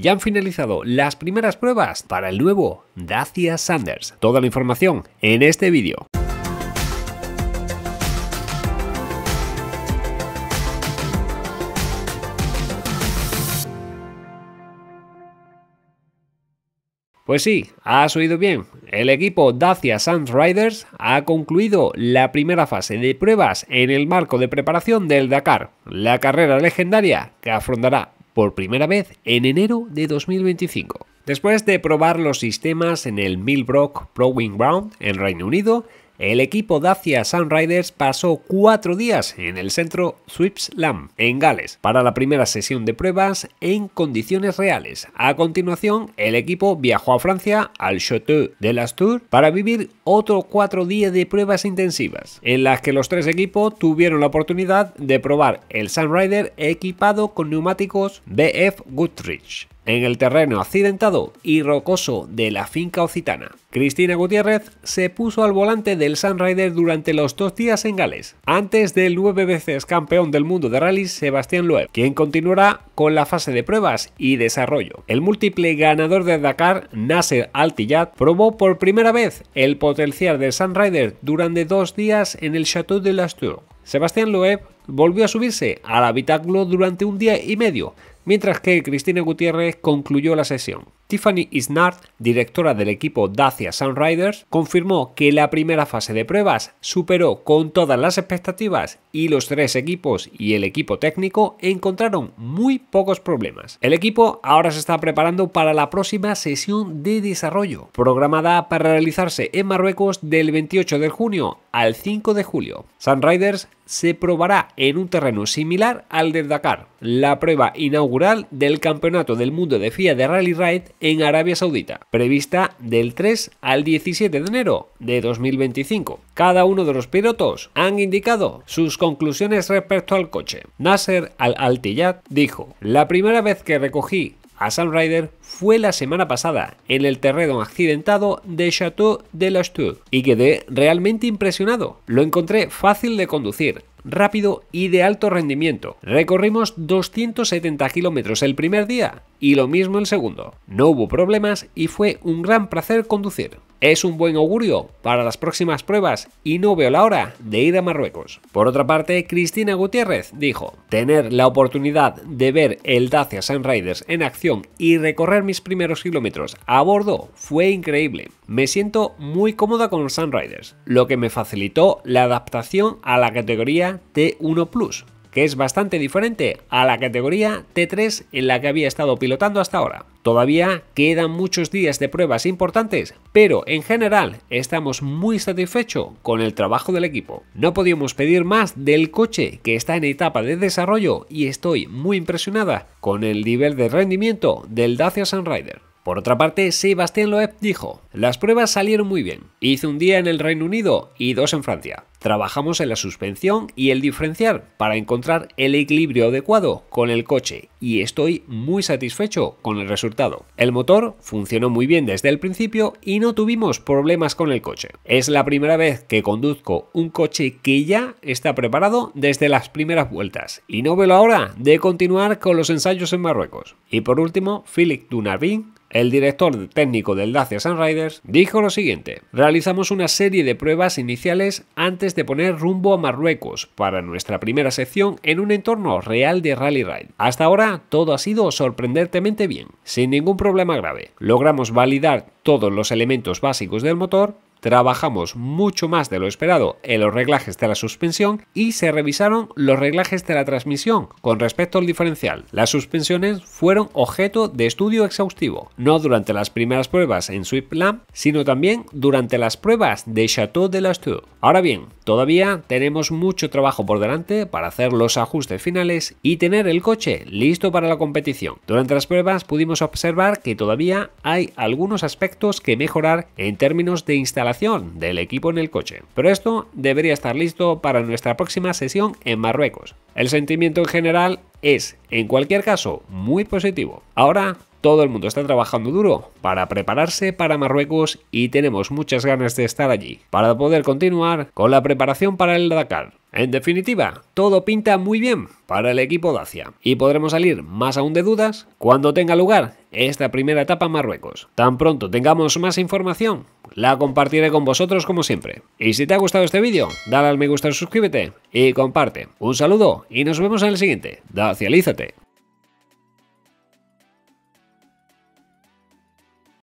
Ya han finalizado las primeras pruebas para el nuevo Dacia Sanders. Toda la información en este vídeo. Pues sí, has oído bien. El equipo Dacia Sands Riders ha concluido la primera fase de pruebas en el marco de preparación del Dakar, la carrera legendaria que afrontará por primera vez en enero de 2025. Después de probar los sistemas en el Millbrook Wing Ground en Reino Unido, el equipo Dacia Sunriders pasó cuatro días en el centro Swipslam, en Gales, para la primera sesión de pruebas en condiciones reales. A continuación, el equipo viajó a Francia, al Chateau de las para vivir otros cuatro días de pruebas intensivas, en las que los tres equipos tuvieron la oportunidad de probar el Sunrider equipado con neumáticos BF Goodrich en el terreno accidentado y rocoso de la finca occitana. Cristina Gutiérrez se puso al volante del Sunrider durante los dos días en Gales, antes del nueve veces campeón del mundo de rally Sebastián Loeb, quien continuará con la fase de pruebas y desarrollo. El múltiple ganador de Dakar, Nasser al probó por primera vez el potencial del Sunrider durante dos días en el Chateau de l'Astur. Sebastián Loeb volvió a subirse al habitáculo durante un día y medio, mientras que Cristina Gutiérrez concluyó la sesión. Tiffany Isnard, directora del equipo Dacia Sunriders, confirmó que la primera fase de pruebas superó con todas las expectativas y los tres equipos y el equipo técnico encontraron muy pocos problemas. El equipo ahora se está preparando para la próxima sesión de desarrollo, programada para realizarse en Marruecos del 28 de junio al 5 de julio. Sunriders se probará en un terreno similar al del Dakar, la prueba inaugural del Campeonato del Mundo de FIA de Rally Ride en Arabia Saudita, prevista del 3 al 17 de enero de 2025. Cada uno de los pilotos han indicado sus conclusiones respecto al coche. Nasser Al-Altiyat dijo, la primera vez que recogí a Sunrider fue la semana pasada en el terreno accidentado de Chateau de la y quedé realmente impresionado. Lo encontré fácil de conducir, rápido y de alto rendimiento. Recorrimos 270 kilómetros el primer día y lo mismo el segundo. No hubo problemas y fue un gran placer conducir. Es un buen augurio para las próximas pruebas y no veo la hora de ir a Marruecos. Por otra parte, Cristina Gutiérrez dijo, tener la oportunidad de ver el Dacia Sunriders en acción y recorrer mis primeros kilómetros a bordo fue increíble. Me siento muy cómoda con los Sunriders, lo que me facilitó la adaptación a la categoría T1 Plus que es bastante diferente a la categoría T3 en la que había estado pilotando hasta ahora. Todavía quedan muchos días de pruebas importantes, pero en general estamos muy satisfechos con el trabajo del equipo. No podíamos pedir más del coche que está en etapa de desarrollo y estoy muy impresionada con el nivel de rendimiento del Dacia Sunrider. Por otra parte, Sebastián Loeb dijo, las pruebas salieron muy bien. Hice un día en el Reino Unido y dos en Francia. Trabajamos en la suspensión y el diferencial para encontrar el equilibrio adecuado con el coche y estoy muy satisfecho con el resultado. El motor funcionó muy bien desde el principio y no tuvimos problemas con el coche. Es la primera vez que conduzco un coche que ya está preparado desde las primeras vueltas y no veo la hora de continuar con los ensayos en Marruecos. Y por último, Philippe Dunarvin, el director técnico del Dacia Sunriders dijo lo siguiente: Realizamos una serie de pruebas iniciales antes de poner rumbo a Marruecos para nuestra primera sección en un entorno real de rally Ride. Hasta ahora todo ha sido sorprendentemente bien, sin ningún problema grave. Logramos validar todos los elementos básicos del motor Trabajamos mucho más de lo esperado en los reglajes de la suspensión y se revisaron los reglajes de la transmisión con respecto al diferencial. Las suspensiones fueron objeto de estudio exhaustivo, no durante las primeras pruebas en Sweep Lamp, sino también durante las pruebas de Chateau de la Ahora bien, todavía tenemos mucho trabajo por delante para hacer los ajustes finales y tener el coche listo para la competición. Durante las pruebas pudimos observar que todavía hay algunos aspectos que mejorar en términos de instalación del equipo en el coche, pero esto debería estar listo para nuestra próxima sesión en Marruecos. El sentimiento en general es, en cualquier caso, muy positivo. Ahora todo el mundo está trabajando duro para prepararse para Marruecos y tenemos muchas ganas de estar allí para poder continuar con la preparación para el Dakar. En definitiva, todo pinta muy bien para el equipo Dacia y podremos salir más aún de dudas cuando tenga lugar esta primera etapa en Marruecos. Tan pronto tengamos más información, la compartiré con vosotros como siempre. Y si te ha gustado este vídeo, dale al me gusta, suscríbete y comparte. Un saludo y nos vemos en el siguiente. alízate.